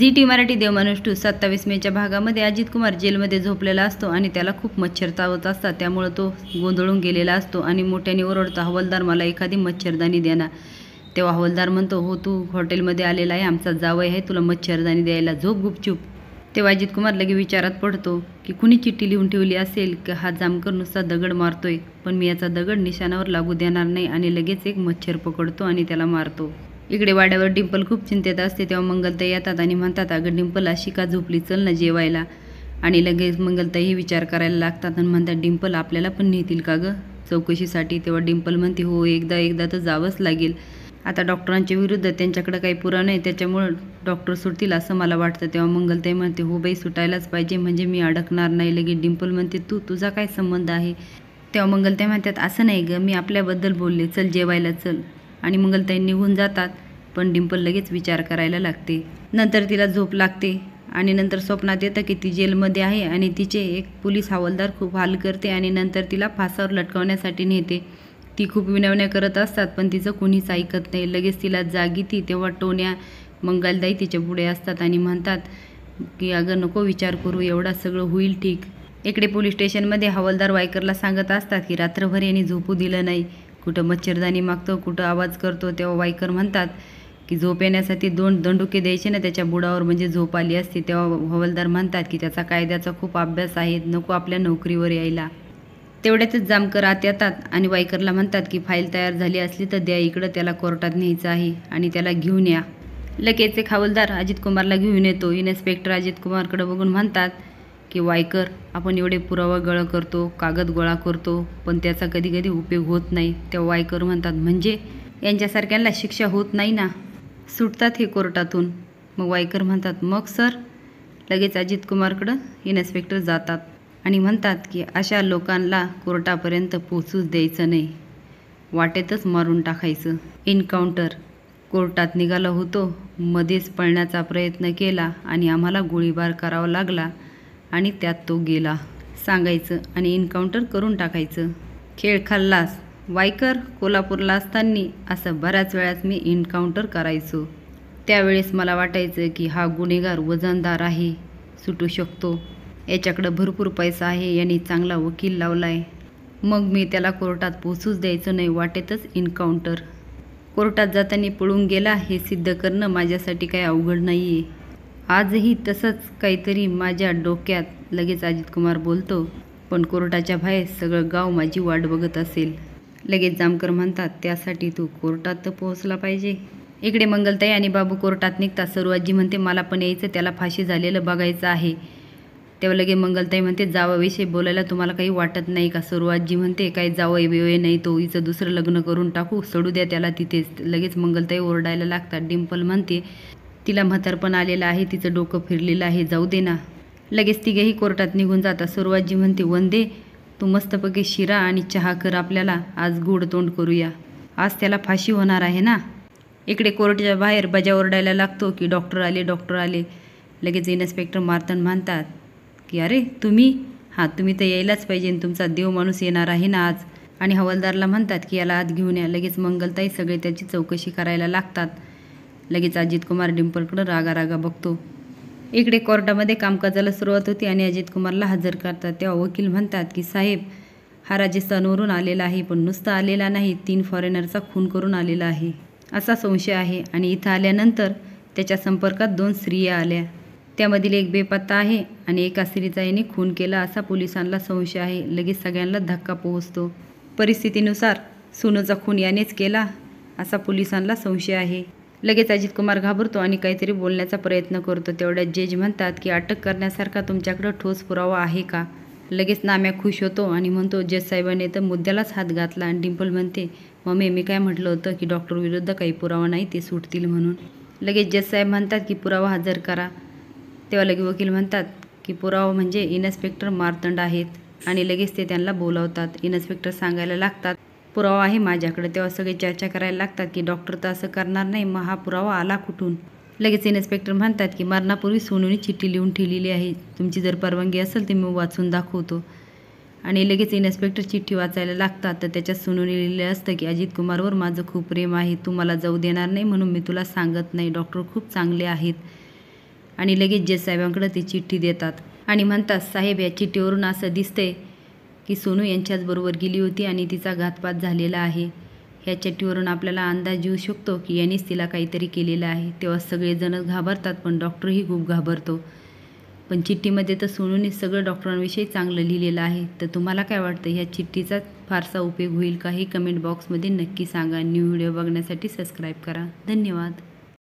जी T Marathi Devmanus two सत्तावीस मेच्या भागामध्ये अजित कुमार जेलमध्ये झोपलेला असतो आणि त्याला खूप मच्छर चावत असतात त्यामुळं तो गोंधळून गेलेला असतो आणि मोठ्याने ओरडतो हवालदार मला एखादी मच्छरदानी देणार तेव्हा हवालदार म्हणतो हो तू हॉटेलमध्ये आलेला आहे आमचा जावय आहे तुला मच्छरदानी द्यायला झोप गुपचूप तेव्हा अजित कुमार लगे विचारात पडतो की कुणी चिठ्ठी लिहून ठेवली असेल की हा जामकर नुसता दगड मारतोय पण मी याचा दगड निशाणावर लागू देणार नाही आणि लगेच एक मच्छर पकडतो आणि त्याला मारतो इकडे वाड्यावर डिंपल खूप चिंतेत असते तेव्हा मंगलताई येतात आणि म्हणतात अगं डिंपल अशी का झोपली चल ना जेवायला आणि लगेच मंगलताई विचार करायला लागतात आणि म्हणतात डिंपल आपल्याला पण नेतील का गं चौकशीसाठी तेव्हा डिंपल म्हणते हो एकदा एकदा तर जावंच लागेल आता डॉक्टरांच्या विरुद्ध त्यांच्याकडे काही पुरा नाही त्याच्यामुळं डॉक्टर सुटतील असं मला वाटतं तेव्हा मंगलताई म्हणते हो बाई सुटायलाच पाहिजे म्हणजे मी अडकणार नाही लगेच डिंपल म्हणते तू तुझा काय संबंध आहे तेव्हा मंगलताई म्हणतात असं नाही गं मी आपल्याबद्दल बोलले चल जेवायला चल आणि मंगलताई निघून जातात पण डिंपल लगेच विचार करायला लागते नंतर तिला झोप लागते आणि नंतर स्वप्नात येतं की ती जेलमध्ये आहे आणि तिचे एक पोलीस हवालदार खूप हाल करते आणि नंतर तिला फासावर लटकवण्यासाठी नेते ती खूप विनवण्या करत असतात पण तिचं कोणीच ऐकत नाही लगेच तिला जागी ती तेव्हा टोन्या मंगलदाई तिच्या पुढे असतात आणि म्हणतात की अगं नको विचार करू एवढा सगळं होईल ठीक इकडे पोलीस स्टेशनमध्ये हवालदार वायकरला सांगत असतात की रात्रभर यांनी झोपू दिलं नाही कुठं मच्छरदानी मागतो कुठं आवाज करतो तेव्हा वायकर म्हणतात की झोप येण्यासाठी दोन दंडुके द्यायचे ना त्याच्या बुडावर म्हणजे झोप आली असते तेव्हा हवलदार म्हणतात की त्याचा कायद्याचा खूप अभ्यास आहे नको आपल्या नोकरीवर यायला तेवढ्यातच जामकर आत येतात आणि वायकरला म्हणतात की फाईल तयार झाली असली तर द्या इकडं त्याला कोर्टात न्यायचं आहे आणि त्याला घेऊन या लगेच एक हवलदार अजित कुमारला घेऊन येतो इन्स्पेक्टर अजित कुमारकडे बघून म्हणतात की वायकर आपण एवढे पुरावा गळा करतो कागद गोळा करतो पण त्याचा कधी कधी उपयोग होत नाही तेव्हा वायकर म्हणतात म्हणजे यांच्यासारख्यांना शिक्षा होत नाही ना सुटतात हे कोर्टातून मग वायकर म्हणतात मग सर लगेच अजित कुमारकडं इन्स्पेक्टर जातात आणि म्हणतात की अशा लोकांना कोर्टापर्यंत पोचूच द्यायचं नाही वाटेतच मारून टाकायचं एन्काउंटर कोर्टात निघाला होतो मध्येच पळण्याचा प्रयत्न केला आणि आम्हाला गोळीबार करावा लागला आणि त्यात तो गेला सांगायचं आणि एन्काउंटर करून टाकायचं खेळ खाल्लास वायकर कोल्हापूरला असताना असं बऱ्याच वेळात मी एन्काउंटर करायचो त्यावेळेस मला वाटायचं की हा गुन्हेगार वजनदार आहे सुटू शकतो याच्याकडं भरपूर पैसा आहे याने चांगला वकील लावला आहे मग मी त्याला कोर्टात पोचूच द्यायचं नाही वाटेतच इन्काउंटर कोर्टात जाताना पळून गेला हे सिद्ध करणं माझ्यासाठी काही अवघड नाही आहे आजही तसंच काहीतरी माझ्या डोक्यात लगेच अजित कुमार बोलतो पण कोर्टाच्या बाहेर सगळं गाव माझी वाट बघत असेल लगेच जामकर म्हणतात त्यासाठी तू कोर्टात तर पोहोचला पाहिजे इकडे मंगलताई आणि बाबू कोर्टात निघतात सर्व म्हणते मला पण यायचं त्याला फाशी झालेलं बघायचं आहे तेव्हा लगे मंगलताई म्हणते जावाविषयी बोलायला तुम्हाला काही वाटत नाही का सर्वाजी म्हणते काय जावं वेळ नाही तो इचं दुसरं लग्न करून टाकू सोडू द्या त्याला तिथेच लगेच मंगलताई ओरडायला लागतात डिम्पल म्हणते तिला म्हातारपण आलेलं आहे तिचं डोकं फिरलेलं आहे जाऊ दे ना लगेच तिघेही कोर्टात निघून जातात सर्वाजी म्हणते वंदे तू मस्तपैकी शिरा आणि चहा कर आपल्याला आज गोड तोंड करूया आज त्याला फाशी होणार आहे ना इकडे कोर्टच्या बाहेर बजा ओरडायला लागतो की डॉक्टर आले डॉक्टर आले लगेच इन्स्पेक्टर मारतन म्हणतात की अरे तुम्ही हां तुम्ही तर यायलाच पाहिजे तुमचा देव माणूस येणार आहे ना आज आणि हवालदारला म्हणतात की याला आत घेऊन या लगेच मंगलताई सगळे त्याची चौकशी करायला लागतात लगेच अजित कुमार डिंपलकडं रागा रागा बघतो इकडे कोर्टामध्ये कामकाजाला सुरुवात होती आणि अजित कुमारला हजर करतात तेव्हा वकील म्हणतात की साहेब हा राजस्थानवरून आलेला आहे पण नुसता आलेला नाही तीन फॉरेनरचा खून करून आलेला आहे असा संशय आहे आणि इथं आल्यानंतर त्याच्या संपर्कात दोन स्त्रिया आल्या त्यामधील एक बेपत्ता आहे आणि एका स्त्रीचा याने खून केला असा पोलिसांना संशय आहे लगेच सगळ्यांना धक्का पोहोचतो परिस्थितीनुसार सुनोचा खून यानेच केला असा पोलिसांना संशय आहे लगेच अजित कुमार घाबरतो आणि काहीतरी बोलण्याचा प्रयत्न करतो तेवढ्या जज म्हणतात की अटक करण्यासारखा तुमच्याकडं ठोस पुरावा आहे का लगेच नाम्या खुश होतो आणि म्हणतो जज साहेबाने तर मुद्द्यालाच हात घातला आणि डिंपल म्हणते मम्मी मी काय म्हटलं होतं की डॉक्टर विरुद्ध काही पुरावा नाही ते सुटतील म्हणून लगेच जज साहेब म्हणतात की पुरावा हजर करा तेव्हा लगे वकील म्हणतात की पुरावा म्हणजे इन्स्पेक्टर मारतंड आहेत आणि लगेच ते त्यांना बोलावतात इन्स्पेक्टर सांगायला लागतात पुरावा आहे माझ्याकडे तेव्हा सगळे चर्चा करायला लागतात की डॉक्टर तर असं करणार नाही मग हा पुरावा आला कुठून लगेच इन्स्पेक्टर म्हणतात की मरणापूर्वी सोनूने चिठ्ठी लिहून ठेवलेली आहे तुमची जर परवानगी असेल तर मी वाचून दाखवतो आणि लगेच इन्स्पेक्टर चिठ्ठी वाचायला लागतात तर त्याच्यात सोनूने लिहिलेलं असतं की अजित कुमारवर माझं खूप प्रेम आहे तू मला जाऊ देणार नाही म्हणून मी तुला सांगत नाही डॉक्टर खूप चांगले आहेत आणि लगेच जे साहेबांकडे ती चिठ्ठी देतात आणि म्हणतात साहेब या चिठ्ठीवरून असं दिसतंय की सोनू यांच्याचबरोबर गेली होती आणि तिचा घातपात झालेला आहे ह्या चट्टीवरून आपल्याला अंदाज येऊ शकतो की यांनीच तिला काहीतरी केलेलं आहे तेव्हा सगळेजण घाबरतात पण डॉक्टरही खूप घाबरतो पण चिठ्ठीमध्ये तर सोनूने सगळं डॉक्टरांविषयी चांगलं लिहिलेलं आहे तर तुम्हाला काय वाटतं ह्या चिठ्ठीचा फारसा उपयोग होईल का हे कमेंट बॉक्समध्ये नक्की सांगा न्यू व्हिडिओ बघण्यासाठी सबस्क्राईब करा धन्यवाद